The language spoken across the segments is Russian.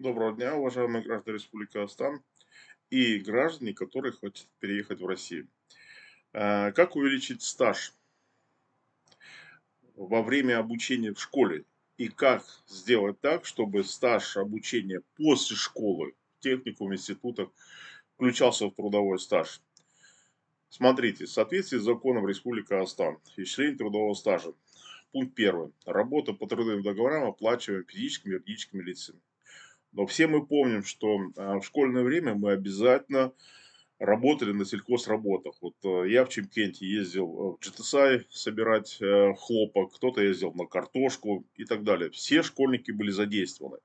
Доброго дня, уважаемые граждане Республики Астан и граждане, которые хотят переехать в Россию. А, как увеличить стаж во время обучения в школе? И как сделать так, чтобы стаж обучения после школы в техникуме, институтах включался в трудовой стаж? Смотрите, в соответствии с законом Республики Астан, исчисление трудового стажа. Пункт первый. Работа по трудовым договорам оплачиваем физическими и юридическими лицами. Но все мы помним, что а, в школьное время мы обязательно работали на сельхозработах. Вот э, я в Чемкенте ездил э, в Джитасай собирать э, хлопок, кто-то ездил на картошку и так далее. Все школьники были задействованы.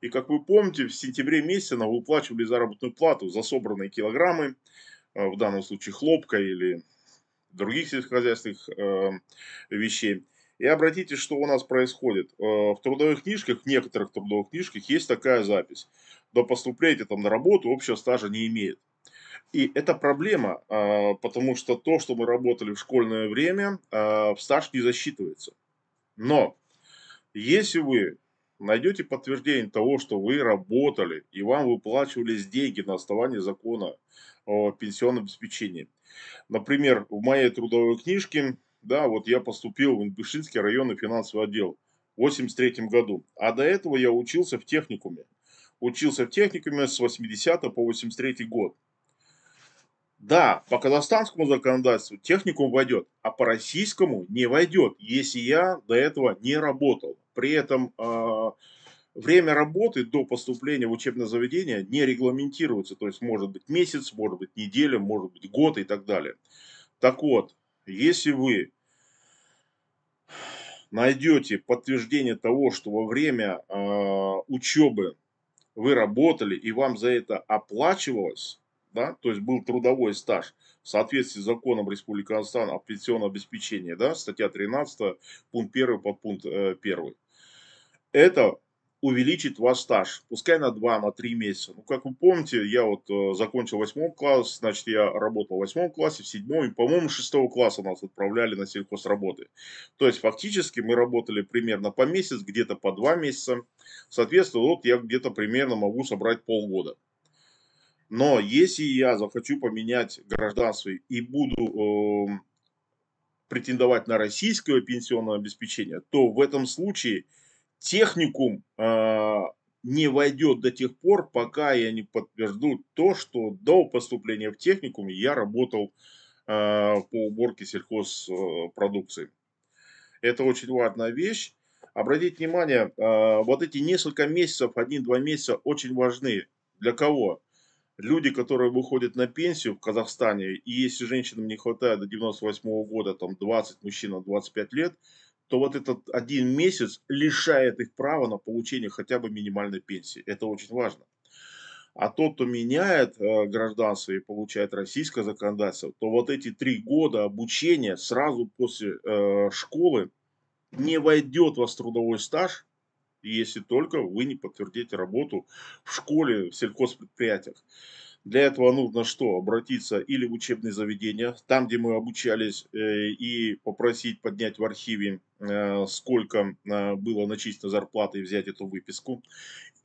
И как вы помните, в сентябре месяце нам выплачивали заработную плату за собранные килограммы, в данном случае хлопка или других сельскохозяйственных вещей. И обратите, что у нас происходит. Э, в трудовых книжках, в некоторых трудовых книжках есть такая запись. До поступления там на работу общего стажа не имеет. И это проблема, э, потому что то, что мы работали в школьное время, э, в стаж не засчитывается. Но если вы найдете подтверждение того, что вы работали и вам выплачивались деньги на основании закона о пенсионном обеспечении. Например, в моей трудовой книжке да, вот я поступил в Ингушинский районный финансовый отдел в 83 году. А до этого я учился в техникуме. Учился в техникуме с 80 по 83 год. Да, по казахстанскому законодательству техникум войдет, а по российскому не войдет, если я до этого не работал. При этом э, время работы до поступления в учебное заведение не регламентируется. То есть может быть месяц, может быть неделя, может быть год и так далее. Так вот, если вы найдете подтверждение того, что во время э, учебы вы работали и вам за это оплачивалось, да, то есть был трудовой стаж в соответствии с законом Республики Казахстан о пенсионном обеспечении, да, статья 13, пункт 1, подпункт 1. Э, это увеличит ваш стаж, пускай на 2, на 3 месяца. Ну, как вы помните, я вот э, закончил 8 класс, значит, я работал в 8 классе, в 7, и, по-моему, 6 класса нас отправляли на сельхозработы. То есть, фактически, мы работали примерно по месяц, где-то по 2 месяца. Соответственно, вот я где-то примерно могу собрать полгода. Но если я захочу поменять гражданство и буду э, претендовать на российское пенсионное обеспечение, то в этом случае – техникум э, не войдет до тех пор, пока я не подтвержду то, что до поступления в техникум я работал э, по уборке сельхозпродукции. Это очень важная вещь. Обратите внимание, э, вот эти несколько месяцев, один-два месяца очень важны. Для кого? люди, которые выходят на пенсию в Казахстане, и если женщинам не хватает до 98 -го года, там 20, мужчинам 25 лет, то вот этот один месяц лишает их права на получение хотя бы минимальной пенсии. Это очень важно. А тот, кто меняет э, гражданство и получает российское законодательство, то вот эти три года обучения сразу после э, школы не войдет в вас трудовой стаж, если только вы не подтвердите работу в школе, в сельхозпредприятиях. Для этого нужно что? Обратиться или в учебные заведения, там, где мы обучались, э, и попросить поднять в архиве, э, сколько э, было начислено зарплаты и взять эту выписку.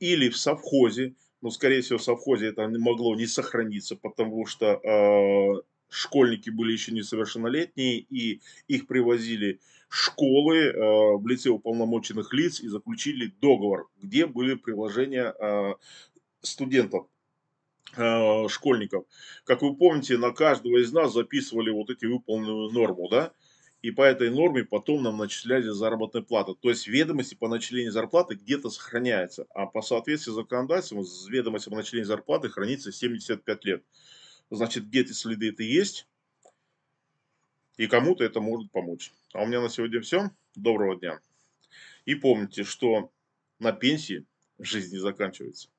Или в совхозе, но, скорее всего, в совхозе это могло не сохраниться, потому что школьники были еще несовершеннолетние, и их привозили школы э, в лице уполномоченных лиц и заключили договор, где были приложения э, студентов э, школьников. Как вы помните, на каждого из нас записывали вот эти выполненную норму, да, и по этой норме потом нам начисляли заработная плата. То есть ведомости по начислению зарплаты где-то сохраняются, а по соответствию с законодательством ведомость по начислению зарплаты хранится 75 лет. Значит, где-то следы это есть, и кому-то это может помочь. А у меня на сегодня все. Доброго дня. И помните, что на пенсии жизнь не заканчивается.